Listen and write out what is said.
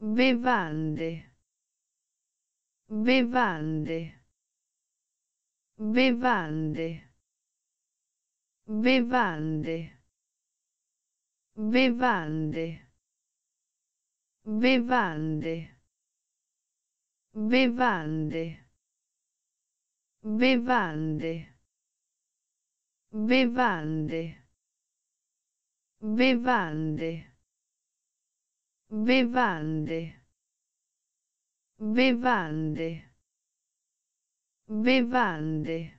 bevande bevande bevande bevande bevande bevande bevande bevande bevande bevande bevande bevande bevande